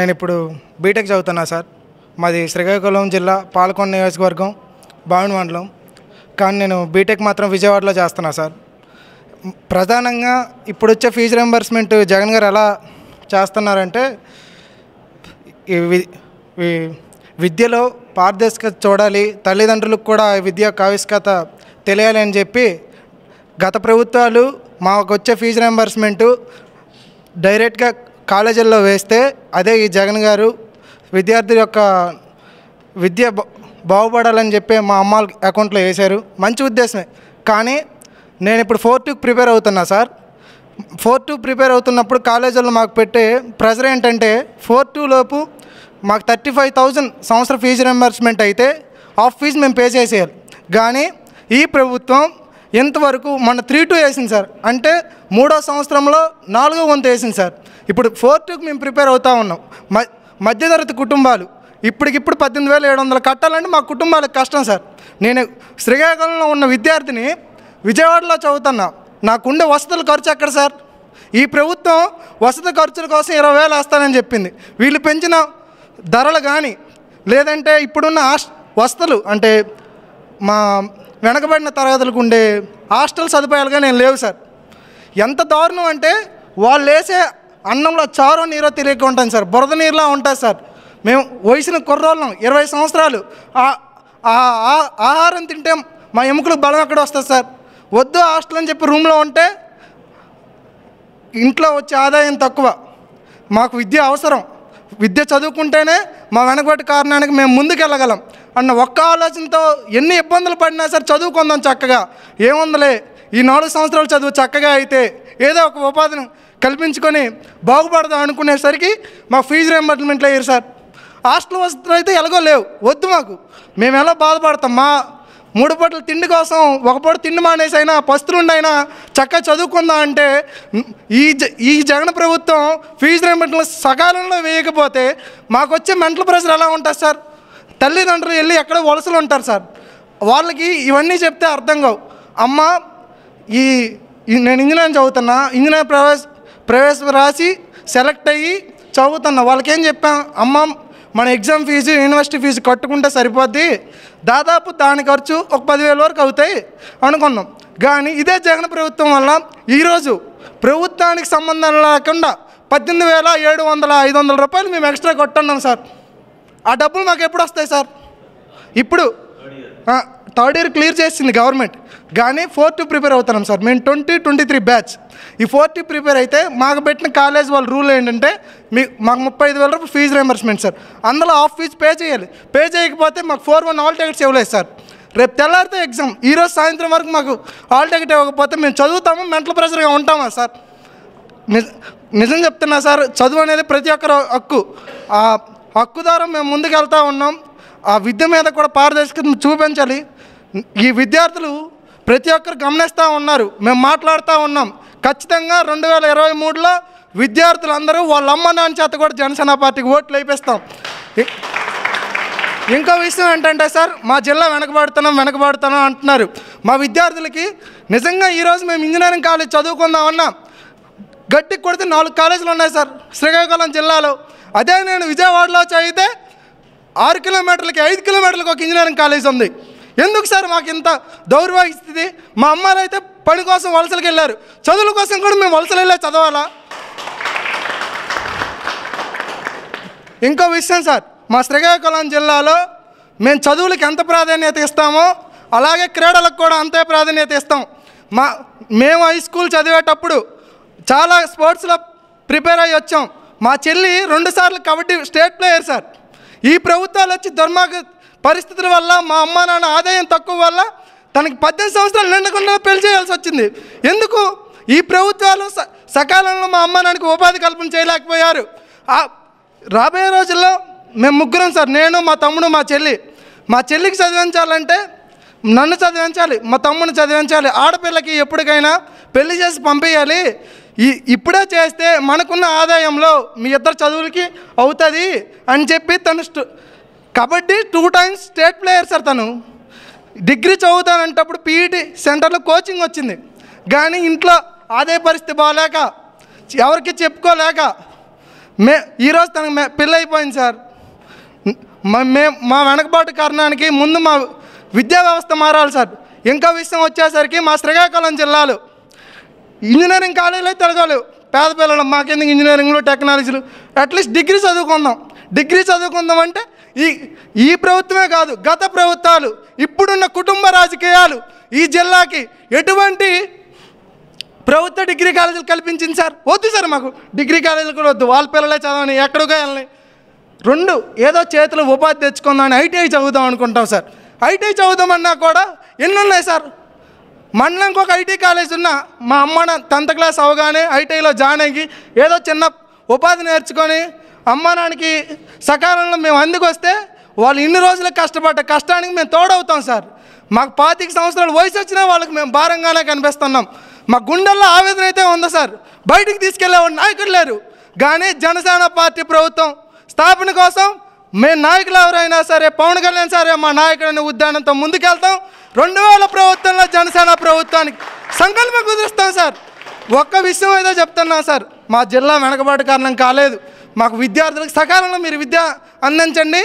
నేను ఇప్పుడు బీటెక్ చదువుతున్నా సార్ మాది శ్రీకాకుళం జిల్లా పాలకొండ నియోజకవర్గం బావిని మండలం కానీ నేను బీటెక్ మాత్రం విజయవాడలో చేస్తున్నా సార్ ప్రధానంగా ఇప్పుడు వచ్చే ఫీజు రింబర్స్మెంట్ జగన్ గారు ఎలా చేస్తున్నారంటే విద్యలో పారదర్శకత చూడాలి తల్లిదండ్రులకు కూడా విద్య యొక్క ఆవిష్కత తెలియాలి అని చెప్పి గత ప్రభుత్వాలు మాకు వచ్చే ఫీజు రింబర్స్మెంటు డైరెక్ట్గా కాలేజీల్లో వేస్తే అదే ఈ జగన్ గారు విద్యార్థుల యొక్క విద్య బాగుపడాలని చెప్పి మా అమ్మ అకౌంట్లో వేశారు మంచి ఉద్దేశమే కానీ నేను ఇప్పుడు ఫోర్ టూకి ప్రిపేర్ అవుతున్నా సార్ ఫోర్ టూ ప్రిపేర్ అవుతున్నప్పుడు కాలేజీల్లో మాకు పెట్టే ప్రెజర్ ఏంటంటే ఫోర్ టూ లోపు మాకు థర్టీ ఫైవ్ థౌజండ్ సంవత్సర ఫీజు రింబర్స్మెంట్ అయితే హాఫ్ ఫీజు మేము పే చేసేయాలి కానీ ఈ ప్రభుత్వం ఇంతవరకు మన త్రీ టూ వేసింది సార్ అంటే మూడో సంవత్సరంలో నాలుగో వంతు వేసింది సార్ ఇప్పుడు ఫోర్ మేము ప్రిపేర్ అవుతూ ఉన్నాం మ మధ్యతరగతి కుటుంబాలు ఇప్పటికిప్పుడు పద్దెనిమిది వేల ఏడు వందలు కట్టాలంటే మా కుటుంబాలకు కష్టం సార్ నేను శ్రీకాకుళంలో ఉన్న విద్యార్థిని విజయవాడలో చదువుతున్నా నాకుండే వసతుల ఖర్చు ఎక్కడ సార్ ఈ ప్రభుత్వం వసతి ఖర్చుల కోసం ఇరవై వేలు వేస్తానని చెప్పింది వీళ్ళు పెంచిన ధరలు కానీ లేదంటే ఇప్పుడున్న హాస్ వసతులు అంటే మా వెనకబడిన తరగతులకు ఉండే హాస్టల్ సదుపాయాలుగా నేను లేవు సార్ ఎంత దారుణం అంటే వాళ్ళు వేసే అన్నంలో చారో నీరో తెలియక ఉంటాను సార్ బురద నీరులా ఉంటుంది సార్ మేము వయసున కుర్రోళ్ళం ఇరవై సంవత్సరాలు ఆహారం తింటే మా ఎముకలు బలం ఎక్కడ వస్తుంది సార్ వద్దు హాస్టల్ అని చెప్పి రూమ్లో ఉంటే ఇంట్లో వచ్చే ఆదాయం తక్కువ మాకు విద్య అవసరం విద్య చదువుకుంటేనే మా వెనకబడి కారణానికి మేము ముందుకెళ్ళగలం అన్న ఒక్క ఆలోచనతో ఎన్ని ఇబ్బందులు పడినా సరే చదువుకుందాం చక్కగా ఏముందలే ఈ నాలుగు సంవత్సరాలు చదువు చక్కగా అయితే ఏదో ఒక ఉపాధిని కల్పించుకొని బాగుపడదాం అనుకునేసరికి మా ఫీజు రియంబర్స్మెంట్లు అయ్యారు సార్ హాస్టల్ వసతులు అయితే ఎలాగో లేవు వద్దు మాకు మేము ఎలా బాధపడతాం మా మూడు పూటల తిండి కోసం ఒక పూట తిండి మానేసైనా పస్తులుండైనా చక్కగా చదువుకుందాం అంటే ఈ జ ఈ జగన్ ప్రభుత్వం ఫీజు రేమెంట్లు సకాలంలో వేయకపోతే మాకు వచ్చే మెంటల్ ప్రెషర్ ఎలా ఉంటుంది సార్ తల్లిదండ్రులు వెళ్ళి ఎక్కడ వలసలు ఉంటారు సార్ వాళ్ళకి ఇవన్నీ చెప్తే అర్థం కావు అమ్మ ఈ నేను ఇంజనీరింగ్ చదువుతున్నా ఇంజనీర్ ప్రవేశ ప్రవేశం రాసి సెలెక్ట్ అయ్యి చదువుతున్నా వాళ్ళకేం చెప్పాం అమ్మ మన ఎగ్జామ్ ఫీజు యూనివర్సిటీ ఫీజు కట్టుకుంటే సరిపోద్ది దాదాపు దాని ఖర్చు ఒక పదివేల వరకు అవుతాయి అనుకున్నాం కానీ ఇదే జగన్ ప్రభుత్వం వల్ల ఈరోజు ప్రభుత్వానికి సంబంధం లేకుండా పద్దెనిమిది వేల ఏడు వందల ఐదు వందల రూపాయలు మేము ఎక్స్ట్రా కొట్టున్నాం సార్ ఆ డబ్బులు మాకు ఎప్పుడు వస్తాయి సార్ ఇప్పుడు థర్డ్ ఇయర్ క్లియర్ చేసింది గవర్నమెంట్ కానీ ఫోర్త్ ప్రిపేర్ అవుతున్నాం సార్ మేము ట్వంటీ ట్వంటీ త్రీ బ్యాచ్ ఈ ఫోర్త్ ప్రిపేర్ అయితే మాకు పెట్టిన కాలేజ్ వాళ్ళ రూల్ ఏంటంటే మీ మాకు ముప్పై ఐదు వేల రూపాయలు ఫీజు రియంబర్స్మెంట్ సార్ అందులో హాఫ్ ఫీజు పే చేయాలి పే చేయకపోతే మాకు ఫోర్ వన్ ఆల్ టికెట్స్ ఇవ్వలేదు సార్ రేపు తెల్లారితే ఎగ్జామ్ ఈరోజు సాయంత్రం వరకు మాకు ఆల్ టికెట్ ఇవ్వకపోతే మేము చదువుతాము మెంటల్ ప్రెషర్గా ఉంటామా సార్ నిజం చెప్తున్నా సార్ చదువు అనేది ప్రతి ఒక్కరు హక్కు ఆ హక్కు ద్వారా మేము ముందుకు వెళ్తూ ఉన్నాం ఆ విద్య మీద కూడా పారదర్శకత చూపించాలి ఈ విద్యార్థులు ప్రతి ఒక్కరు గమనిస్తూ ఉన్నారు మేము మాట్లాడుతూ ఉన్నాం ఖచ్చితంగా రెండు వేల ఇరవై మూడులో విద్యార్థులందరూ వాళ్ళ అమ్మ నాన్న చేత కూడా జనసేన పార్టీకి ఓట్లు వేపిస్తాం ఇంకో విషయం ఏంటంటే సార్ మా జిల్లా వెనకబడుతున్నాం వెనకబడుతున్నాం అంటున్నారు మా విద్యార్థులకి నిజంగా ఈరోజు మేము ఇంజనీరింగ్ కాలేజ్ చదువుకుందామన్నా గట్టికి కొడితే నాలుగు కాలేజీలు ఉన్నాయి సార్ శ్రీకాకుళం జిల్లాలో అదే నేను విజయవాడలో చదివితే ఆరు కిలోమీటర్లకి ఐదు కిలోమీటర్లకు ఒక ఇంజనీరింగ్ కాలేజ్ ఉంది ఎందుకు సార్ మాకు ఇంత దౌర్భాగ్యస్థితి మా అమ్మాయిలు అయితే పని కోసం వలసలకు వెళ్ళారు చదువుల కోసం కూడా మేము వలసలు వెళ్ళే చదవాలా ఇంకో విషయం సార్ మా శ్రీకాకుళం జిల్లాలో మేము చదువులకు ఎంత ప్రాధాన్యత ఇస్తామో అలాగే క్రీడలకు కూడా అంతే ప్రాధాన్యత ఇస్తాం మా మేము హై స్కూల్ చదివేటప్పుడు చాలా స్పోర్ట్స్లో ప్రిపేర్ అయ్యి వచ్చాం మా చెల్లి రెండుసార్లు కబడ్డీ స్టేట్ ప్లేయర్ సార్ ఈ ప్రభుత్వాలు వచ్చి దుర్మార్గ పరిస్థితుల వల్ల మా అమ్మ నాన్న ఆదాయం తక్కువ వల్ల తనకి పద్దెనిమిది సంవత్సరాలు నిండకుండా పెళ్లి చేయాల్సి వచ్చింది ఎందుకు ఈ ప్రభుత్వాలు సకాలంలో మా అమ్మ నాన్నకి ఉపాధి కల్పన చేయలేకపోయారు రాబోయే రోజుల్లో మేము ముగ్గురం సార్ నేను మా తమ్ముడు మా చెల్లి మా చెల్లికి చదివించాలంటే నన్ను చదివించాలి మా తమ్ముని చదివించాలి ఆడపిల్లకి ఎప్పటికైనా పెళ్లి చేసి పంపించాలి ఈ ఇప్పుడే చేస్తే మనకున్న ఆదాయంలో మీ ఇద్దరు చదువులకి అవుతుంది అని చెప్పి తను kabaddi two times state player sir తను డిగ్రీ చదువుతానంటప్పుడు పీఈటీ సెంటర్లో కోచింగ్ వచ్చింది కానీ ఇంట్లో అదే పరిస్థితి బాగాలేక ఎవరికి చెప్పుకోలేక మే ఈరోజు తనకు మే పెళ్ళైపోయింది సార్ మే మా వెనకబాటు కారణానికి ముందు మా విద్యా వ్యవస్థ మారాలి సార్ ఇంకా విషయం వచ్చేసరికి మా శ్రీకాకుళం జిల్లాలు ఇంజనీరింగ్ కాలేజీలో తిరగాలి పేద పిల్లలు మాకెందుకు ఇంజనీరింగ్లు టెక్నాలజీలు అట్లీస్ట్ డిగ్రీ చదువుకుందాం డిగ్రీ చదువుకుందాం అంటే ఈ ఈ ప్రభుత్వమే కాదు గత ప్రభుత్వాలు ఇప్పుడున్న కుటుంబ రాజకీయాలు ఈ జిల్లాకి ఎటువంటి ప్రభుత్వ డిగ్రీ కాలేజీలు కల్పించింది సార్ వద్దు సార్ మాకు డిగ్రీ కాలేజీలు కూడా వద్దు వాళ్ళ పిల్లలే చదవని ఎక్కడికో వెళ్ళని రెండు ఏదో చేతులు ఉపాధి తెచ్చుకుందామని ఐటీఐ చదువుదాం అనుకుంటాం సార్ ఐటీఐ చదువుదామన్నా కూడా ఎన్ని ఉన్నాయి సార్ మండలంకి ఒక ఐటీ కాలేజ్ ఉన్నా మా అమ్మ టెన్త్ క్లాస్ అవగానే ఐటీఐలో జాయిన్ అయ్యి ఏదో చిన్న ఉపాధి నేర్చుకొని అమ్మానానికి సకాలంలో మేము అందుకొస్తే వాళ్ళు ఇన్ని రోజులు కష్టపడ్డ కష్టానికి మేము తోడవుతాం సార్ మాకు పాతిక సంవత్సరాలు వయసు వచ్చినా వాళ్ళకి మేము భారంగానే కనిపిస్తున్నాం మా గుండెల్లో ఆవేదన అయితే ఉంది సార్ బయటికి తీసుకెళ్లే నాయకులు లేరు కానీ జనసేన పార్టీ ప్రభుత్వం స్థాపన కోసం మేము నాయకులు ఎవరైనా సరే పవన్ కళ్యాణ్ సరే మా నాయకుడిని ఉద్యానంతో ముందుకెళ్తాం రెండు వేల ప్రభుత్వంలో జనసేన ప్రభుత్వానికి సంకల్పం కుదురుస్తాం సార్ ఒక్క విషయం ఏదో చెప్తున్నాం సార్ మా జిల్లా వెనకబాటు కారణం కాలేదు మాకు విద్యార్థులకు సకాలంలో మీరు విద్య అందించండి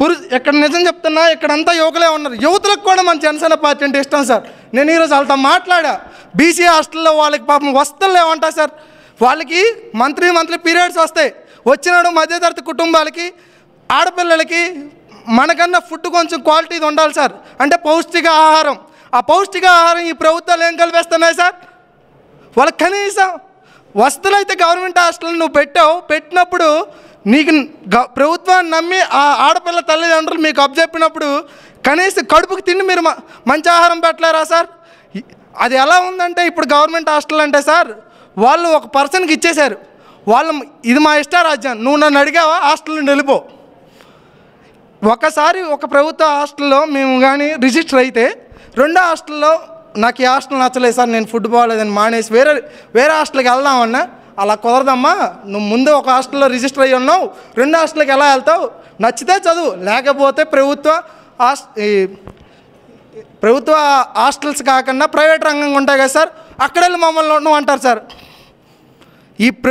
పురు ఎక్కడ నిజం చెప్తున్నా ఎక్కడంతా యువకులే ఉన్నారు యువతలకు కూడా మన జనసేన పార్టీ అంటే ఇష్టం సార్ నేను ఈరోజు వాళ్ళతో మాట్లాడా బీసీ హాస్టల్లో వాళ్ళకి పాపం వస్తువులు లేవంటా సార్ వాళ్ళకి మంత్లీ మంత్లీ పీరియడ్స్ వస్తాయి వచ్చినాడు మధ్యతరగతి కుటుంబాలకి ఆడపిల్లలకి మనకన్నా ఫుడ్ కొంచెం క్వాలిటీ ఉండాలి సార్ అంటే పౌష్టిక ఆహారం ఆ పౌష్టిక ఆహారం ఈ ప్రభుత్వాలు ఏం కల్పిస్తున్నాయి సార్ వాళ్ళకి కనీసం వసతులు అయితే గవర్నమెంట్ హాస్టల్ నువ్వు పెట్టావు పెట్టినప్పుడు నీకు ప్రభుత్వాన్ని నమ్మి ఆ ఆడపిల్ల తల్లిదండ్రులు మీకు అప్పచెప్పినప్పుడు కనీసం కడుపుకి తిండి మీరు మంచి ఆహారం పెట్టలేరా సార్ అది ఎలా ఉందంటే ఇప్పుడు గవర్నమెంట్ హాస్టల్ అంటే సార్ వాళ్ళు ఒక పర్సన్కి ఇచ్చేశారు వాళ్ళు ఇది మా ఇష్టారాజ్యం నువ్వు నన్ను అడిగావా హాస్టల్ నుండి వెళ్ళిపో ఒకసారి ఒక ప్రభుత్వ హాస్టల్లో మేము కానీ రిజిస్టర్ అయితే రెండో హాస్టల్లో నాకు ఈ హాస్టల్ నచ్చలేదు సార్ నేను ఫుడ్ బాగాలేదని మానేసి వేరే వేరే హాస్టల్కి వెళ్దామన్నా అలా కుదరదమ్మా నువ్వు ముందు ఒక హాస్టల్లో రిజిస్టర్ అయ్యి ఉన్నావు రెండు హాస్టల్కి ఎలా వెళ్తావు నచ్చితే చదువు లేకపోతే ప్రభుత్వ హాస్ట్ ప్రభుత్వ హాస్టల్స్ కాకుండా ప్రైవేట్ రంగంగా ఉంటాయి కదా సార్ అక్కడ వెళ్ళి మమ్మల్ని అంటారు సార్ ఈ ప్ర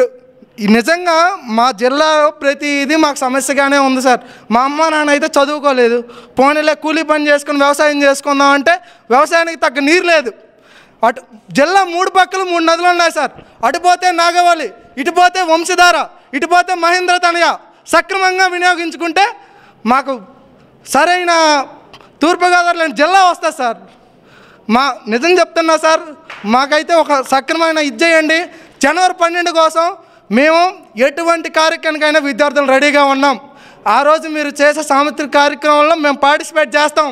నిజంగా మా జిల్లా ప్రతి ఇది మాకు సమస్యగానే ఉంది సార్ మా అమ్మ నాన్న అయితే చదువుకోలేదు పోనీలే కూలీ పని చేసుకుని వ్యవసాయం చేసుకుందాం అంటే వ్యవసాయానికి తగ్గ నీరు లేదు అటు జిల్లా మూడు పక్కలు మూడు నదులు ఉన్నాయి సార్ అటు పోతే నాగవల్లి ఇటు పోతే వంశధార ఇటు పోతే మహేంద్ర తనయ సక్రమంగా వినియోగించుకుంటే మాకు సరైన తూర్పుగోదావరి జిల్లా వస్తుంది సార్ మా నిజం చెప్తున్నా సార్ మాకైతే ఒక సక్రమైన ఇది చేయండి జనవరి పన్నెండు కోసం మేము ఎటువంటి కార్యక్రమానికైనా విద్యార్థులు రెడీగా ఉన్నాం ఆ రోజు మీరు చేసే సాంస్కృతిక కార్యక్రమంలో మేము పార్టిసిపేట్ చేస్తాం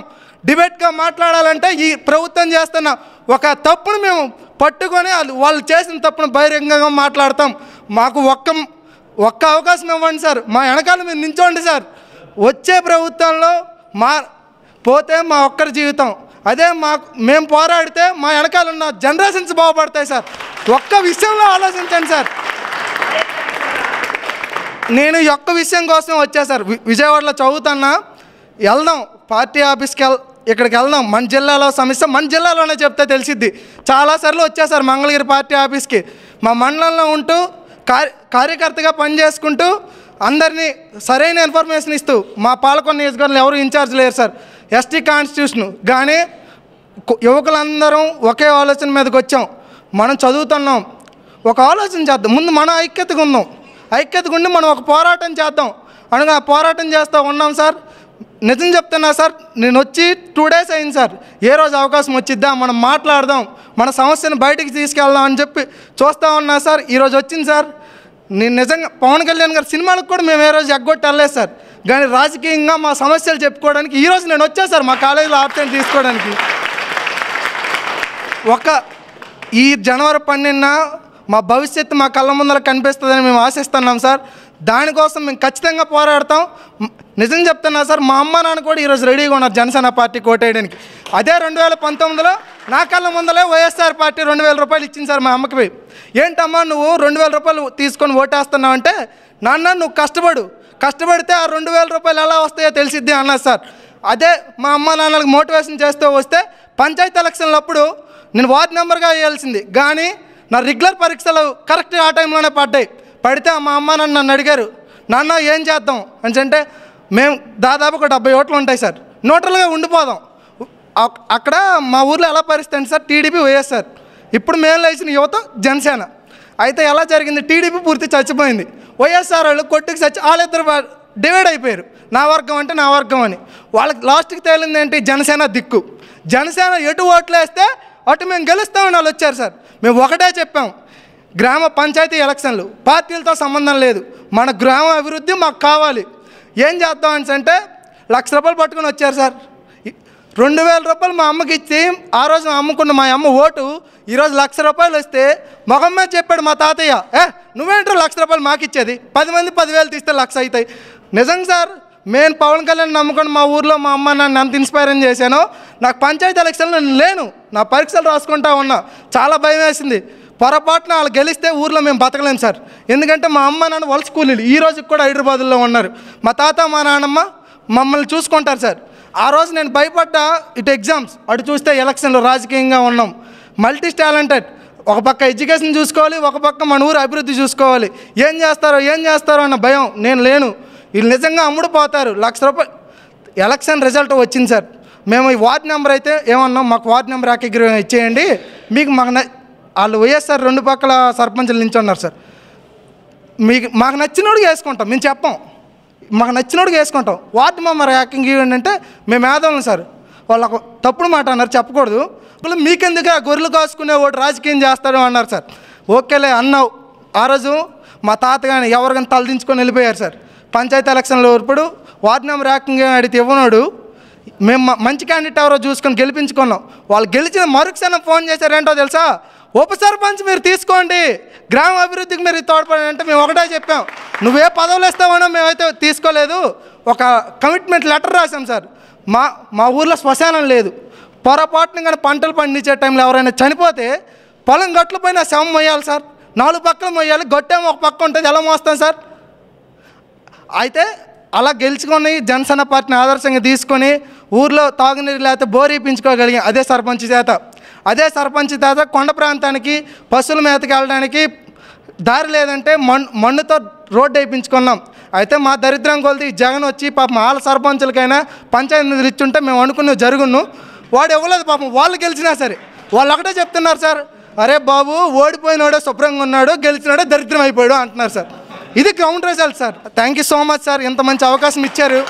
డిబేట్గా మాట్లాడాలంటే ఈ ప్రభుత్వం చేస్తున్న ఒక తప్పును మేము పట్టుకొని వాళ్ళు చేసిన తప్పును బహిరంగంగా మాట్లాడతాం మాకు ఒక్క ఒక్క అవకాశం ఇవ్వండి సార్ మా వెనకాల మీరు నించోండి సార్ వచ్చే ప్రభుత్వంలో మా పోతే మా ఒక్కరి జీవితం అదే మా మేము పోరాడితే మా వెనకాల ఉన్న జనరేషన్స్ బాగుపడతాయి సార్ ఒక్క విషయంలో ఆలోచించండి సార్ నేను యొక్క విషయం కోసం వచ్చా సార్ విజయవాడలో చదువుతున్నా వెళ్దాం పార్టీ ఆఫీస్కి వెళ్ ఇక్కడికి వెళ్దాం మన జిల్లాలో సమస్య మన జిల్లాలోనే చెప్తే తెలిసిద్ది చాలాసార్లు వచ్చా సార్ మంగళగిరి పార్టీ ఆఫీస్కి మా మండలంలో ఉంటూ కార్యకర్తగా పనిచేసుకుంటూ అందరినీ సరైన ఇన్ఫర్మేషన్ ఇస్తూ మా పాలకొండ నియోజకవర్గంలో ఎవరు ఇన్ఛార్జ్ లేరు సార్ ఎస్టీ కాన్స్టిట్యూషన్ కానీ యువకులందరం ఒకే ఆలోచన మీదకి వచ్చాం మనం చదువుతున్నాం ఒక ఆలోచన చేద్దాం ముందు మనం ఐక్యతగా ఉందాం ఐక్యతగా ఉండి మనం ఒక పోరాటం చేద్దాం అనగా పోరాటం చేస్తూ ఉన్నాం సార్ నిజం చెప్తున్నా సార్ నేను వచ్చి టూ డేస్ అయింది సార్ ఏ రోజు అవకాశం వచ్చిద్దా మనం మాట్లాడదాం మన సమస్యను బయటికి తీసుకెళ్దాం అని చెప్పి చూస్తూ ఉన్నా సార్ ఈరోజు వచ్చింది సార్ నేను నిజంగా పవన్ కళ్యాణ్ గారి సినిమాలకు కూడా మేము ఏ రోజు ఎగ్గొట్టలేదు సార్ కానీ రాజకీయంగా మా సమస్యలు చెప్పుకోవడానికి ఈరోజు నేను వచ్చా సార్ మా కాలేజీలో ఆప్షన్ తీసుకోవడానికి ఒక ఈ జనవరి పన్నెండున మా భవిష్యత్తు మా కళ్ళ ముందర కనిపిస్తుందని మేము ఆశిస్తున్నాం సార్ దానికోసం మేము ఖచ్చితంగా పోరాడతాం నిజం చెప్తున్నా సార్ మా అమ్మ నాన్న కూడా ఈరోజు రెడీగా ఉన్నారు జనసేన పార్టీ కోటేయడానికి అదే రెండు వేల పంతొమ్మిదిలో నా కళ్ళ ముందలే వైఎస్ఆర్ పార్టీ రెండు వేల రూపాయలు ఇచ్చింది సార్ మా అమ్మకి ఏంటమ్మా నువ్వు రెండు వేల రూపాయలు తీసుకొని ఓటేస్తున్నావు అంటే నాన్న నువ్వు కష్టపడు కష్టపడితే ఆ రెండు వేల రూపాయలు ఎలా వస్తాయో తెలిసిద్ది అన్నారు సార్ అదే మా అమ్మ నాన్నలకు మోటివేషన్ చేస్తూ వస్తే పంచాయతీ ఎలక్షన్లప్పుడు నేను వార్డ్ నెంబర్గా వేయాల్సింది కానీ నా రెగ్యులర్ పరీక్షలు కరెక్ట్ ఆ టైంలోనే పడ్డాయి పడితే మా అమ్మ నన్ను నన్ను అడిగారు నాన్న ఏం చేద్దాం అని అంటే మేము దాదాపు ఒక డెబ్బై ఓట్లు ఉంటాయి సార్ న్యూట్రల్గా ఉండిపోదాం అక్కడ మా ఊర్లో ఎలా పరిస్థితి సార్ టీడీపీ వైఎస్ఆర్ ఇప్పుడు మేము లేచిన యువత జనసేన అయితే ఎలా జరిగింది టీడీపీ పూర్తి చచ్చిపోయింది వైఎస్ఆర్ వాళ్ళు కొట్టుకు చచ్చి వాళ్ళిద్దరు డివైడ్ అయిపోయారు నా వర్గం అంటే నా వర్గం అని వాళ్ళకి లాస్ట్కి తేలింది ఏంటి జనసేన దిక్కు జనసేన ఎటు ఓట్లు వేస్తే అటు మేము గెలుస్తామని వాళ్ళు వచ్చారు సార్ మేము ఒకటే చెప్పాం గ్రామ పంచాయతీ ఎలక్షన్లు పార్టీలతో సంబంధం లేదు మన గ్రామ అభివృద్ధి మాకు కావాలి ఏం అని అంటే లక్ష రూపాయలు పట్టుకొని వచ్చారు సార్ రెండు వేల రూపాయలు మా అమ్మకి ఇచ్చి ఆ రోజు మా అమ్ముకున్న మా అమ్మ ఓటు ఈరోజు లక్ష రూపాయలు వస్తే మొహమ్మే చెప్పాడు మా తాతయ్య ఏ నువ్వేంటారు లక్ష రూపాయలు మాకు ఇచ్చేది పది మంది పదివేలు తీస్తే లక్ష అవుతాయి నిజంగా సార్ నేను పవన్ కళ్యాణ్ నమ్ముకొని మా ఊర్లో మా అమ్మ నన్ను అంత ఇన్స్పైరింగ్ చేశాను నాకు పంచాయతీ ఎలక్షన్లో నేను లేను నా పరీక్షలు రాసుకుంటా ఉన్నా చాలా భయం వేసింది పొరపాటున వాళ్ళు గెలిస్తే ఊర్లో మేము బతకలేం సార్ ఎందుకంటే మా అమ్మ నాన్న వలస కూలీలు ఈ రోజుకి కూడా హైదరాబాద్లో ఉన్నారు మా తాత మా నాన్నమ్మ మమ్మల్ని చూసుకుంటారు సార్ ఆ రోజు నేను భయపడ్డా ఇటు ఎగ్జామ్స్ అటు చూస్తే ఎలక్షన్లు రాజకీయంగా ఉన్నాం మల్టీ టాలెంటెడ్ ఒక పక్క ఎడ్యుకేషన్ చూసుకోవాలి ఒక పక్క మన ఊరు అభివృద్ధి చూసుకోవాలి ఏం చేస్తారో ఏం చేస్తారో అన్న భయం నేను లేను వీళ్ళు నిజంగా అమ్ముడుపోతారు లక్ష రూపాయలు ఎలక్షన్ రిజల్ట్ వచ్చింది సార్ మేము ఈ వార్డ్ నెంబర్ అయితే ఏమన్నాం మాకు వార్డ్ నెంబర్ ఏకగ్రీ ఇచ్చేయండి మీకు మాకు వాళ్ళు వైఎస్ఆర్ రెండు పక్కల సర్పంచులు ఉన్నారు సార్ మీకు మాకు నచ్చినోడుగా వేసుకుంటాం మేము చెప్పాం మాకు నచ్చినోడుగా వేసుకుంటాం వార్డు మెంబర్ యాకింగ్ అంటే మేము ఏదోళ్ళం సార్ వాళ్ళకు తప్పుడు మాట అన్నారు చెప్పకూడదు వాళ్ళు మీకెందుకు ఆ గొర్రెలు కాసుకునే ఓటు రాజకీయం చేస్తాడు అన్నారు సార్ ఓకేలే అన్నావు ఆ రోజు మా తాత కానీ ఎవరికైనా తలదించుకొని వెళ్ళిపోయారు సార్ పంచాయతీ ఎలక్షన్లు ఇప్పుడు వార్డు నెంబర్ ఏకంగా అడిగితే ఇవ్వనాడు మేము మంచి క్యాండిడేట్ ఎవరో చూసుకొని గెలిపించుకున్నాం వాళ్ళు గెలిచిన మరుక్షణం ఫోన్ చేశారేంటో తెలుసా ఉప సర్పంచ్ మీరు తీసుకోండి గ్రామ అభివృద్ధికి మీరు తోడ్పడండి అంటే మేము ఒకటే చెప్పాం నువ్వే పదవులు ఇస్తావనో మేమైతే తీసుకోలేదు ఒక కమిట్మెంట్ లెటర్ రాసాం సార్ మా మా ఊర్లో శ్మశానం లేదు పొరపాటున కానీ పంటలు పండించే టైంలో ఎవరైనా చనిపోతే పొలం గట్ల పైన శవం మొయ్యాలి సార్ నాలుగు పక్కలు మొయ్యాలి గొట్టేమో ఒక పక్క ఉంటుంది ఎలా మోస్తాం సార్ అయితే అలా గెలుచుకొని జనసేన పార్టీని ఆదర్శంగా తీసుకొని ఊర్లో తాగునీరు లేకపోతే బోర్ ఇప్పించుకోగలిగాం అదే సర్పంచ్ చేత అదే సర్పంచ్ చేత కొండ ప్రాంతానికి పశువుల మేతకి వెళ్ళడానికి దారి లేదంటే మన్ మన్నుతో రోడ్డు వేయించుకున్నాం అయితే మా దరిద్రం కొలిది జగన్ వచ్చి పాపం వాళ్ళ సర్పంచులకైనా పంచాయతీ నిధులు ఇచ్చుంటే మేము అనుకున్నాం జరుగును వాడు ఇవ్వలేదు పాపం వాళ్ళు గెలిచినా సరే వాళ్ళు ఒకటే చెప్తున్నారు సార్ అరే బాబు ఓడిపోయినోడే శుభ్రంగా ఉన్నాడు గెలిచినాడే దరిద్రం అయిపోయాడు అంటున్నారు సార్ ఇది ground result sir thank you so much sir ఇంత మంచి అవకాశం ఇచ్చారు